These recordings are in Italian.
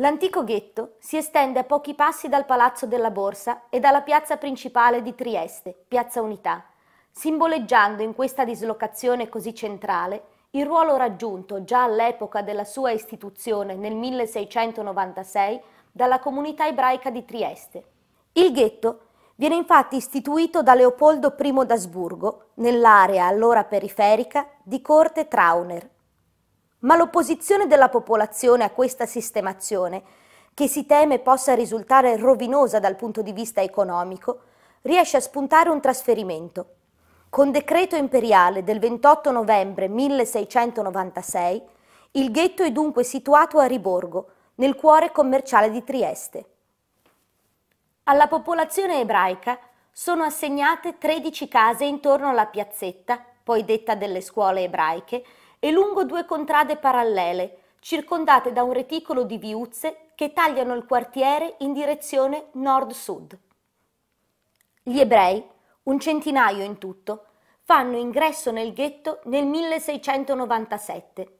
L'antico ghetto si estende a pochi passi dal Palazzo della Borsa e dalla piazza principale di Trieste, Piazza Unità, simboleggiando in questa dislocazione così centrale il ruolo raggiunto già all'epoca della sua istituzione nel 1696 dalla comunità ebraica di Trieste. Il ghetto viene infatti istituito da Leopoldo I d'Asburgo nell'area allora periferica di Corte Trauner, ma l'opposizione della popolazione a questa sistemazione, che si teme possa risultare rovinosa dal punto di vista economico, riesce a spuntare un trasferimento. Con decreto imperiale del 28 novembre 1696, il ghetto è dunque situato a Riborgo, nel cuore commerciale di Trieste. Alla popolazione ebraica sono assegnate 13 case intorno alla piazzetta, poi detta delle scuole ebraiche, e lungo due contrade parallele, circondate da un reticolo di viuzze che tagliano il quartiere in direzione nord-sud. Gli ebrei, un centinaio in tutto, fanno ingresso nel ghetto nel 1697.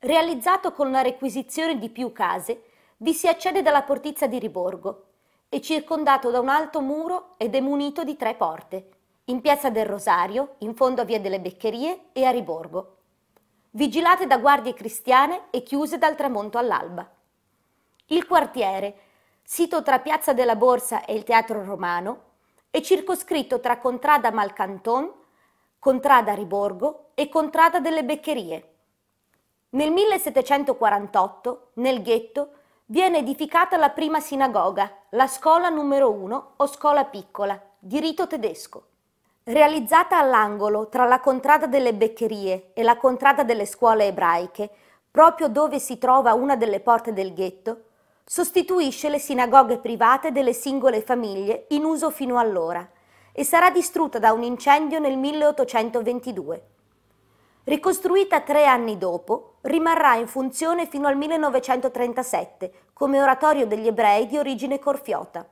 Realizzato con la requisizione di più case, vi si accede dalla portizia di Riborgo. È circondato da un alto muro ed è munito di tre porte, in piazza del Rosario, in fondo a via delle Beccherie e a Riborgo vigilate da guardie cristiane e chiuse dal tramonto all'alba. Il quartiere, sito tra Piazza della Borsa e il Teatro Romano, è circoscritto tra Contrada Malcanton, Contrada Riborgo e Contrada delle Beccherie. Nel 1748, nel ghetto, viene edificata la prima sinagoga, la scuola numero 1 o scuola piccola, di rito tedesco. Realizzata all'angolo tra la contrada delle Beccherie e la contrada delle scuole ebraiche, proprio dove si trova una delle porte del ghetto, sostituisce le sinagoghe private delle singole famiglie in uso fino allora e sarà distrutta da un incendio nel 1822. Ricostruita tre anni dopo, rimarrà in funzione fino al 1937 come oratorio degli ebrei di origine corfiota.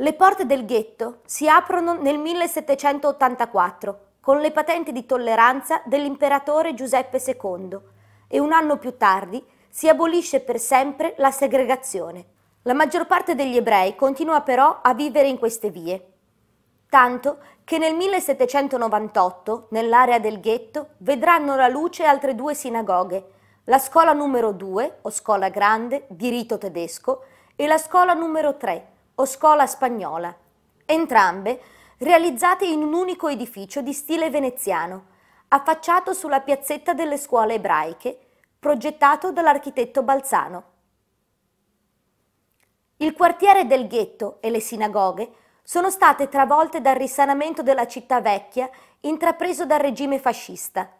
Le porte del ghetto si aprono nel 1784 con le patenti di tolleranza dell'imperatore Giuseppe II e un anno più tardi si abolisce per sempre la segregazione. La maggior parte degli ebrei continua però a vivere in queste vie, tanto che nel 1798 nell'area del ghetto vedranno la luce altre due sinagoghe, la scuola numero 2 o scuola grande di rito tedesco e la scuola numero 3 o Scola Spagnola, entrambe realizzate in un unico edificio di stile veneziano, affacciato sulla piazzetta delle scuole ebraiche, progettato dall'architetto Balzano. Il quartiere del ghetto e le sinagoghe sono state travolte dal risanamento della città vecchia intrapreso dal regime fascista.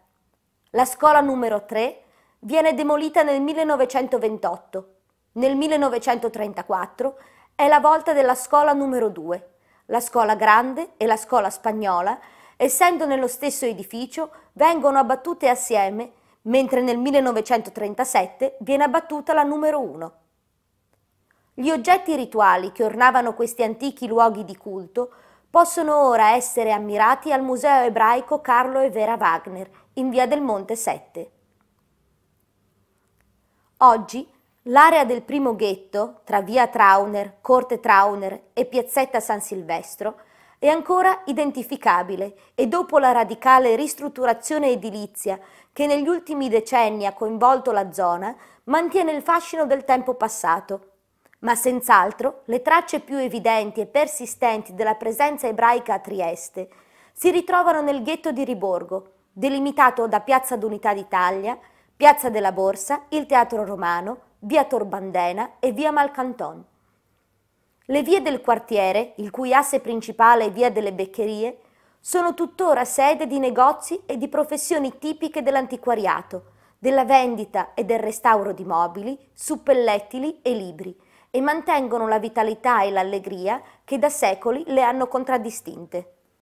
La scuola numero 3 viene demolita nel 1928. Nel 1934 è la volta della scuola numero 2. La scuola grande e la scuola spagnola, essendo nello stesso edificio, vengono abbattute assieme, mentre nel 1937 viene abbattuta la numero 1. Gli oggetti rituali che ornavano questi antichi luoghi di culto possono ora essere ammirati al Museo ebraico Carlo e Vera Wagner in via del Monte 7. Oggi L'area del primo ghetto, tra via Trauner, Corte Trauner e piazzetta San Silvestro, è ancora identificabile e dopo la radicale ristrutturazione edilizia che negli ultimi decenni ha coinvolto la zona, mantiene il fascino del tempo passato. Ma senz'altro le tracce più evidenti e persistenti della presenza ebraica a Trieste si ritrovano nel ghetto di Riborgo, delimitato da Piazza d'Unità d'Italia, Piazza della Borsa, il Teatro Romano, via Torbandena e via Malcanton. Le vie del quartiere, il cui asse principale è via delle Beccherie, sono tuttora sede di negozi e di professioni tipiche dell'antiquariato, della vendita e del restauro di mobili, suppellettili e libri, e mantengono la vitalità e l'allegria che da secoli le hanno contraddistinte.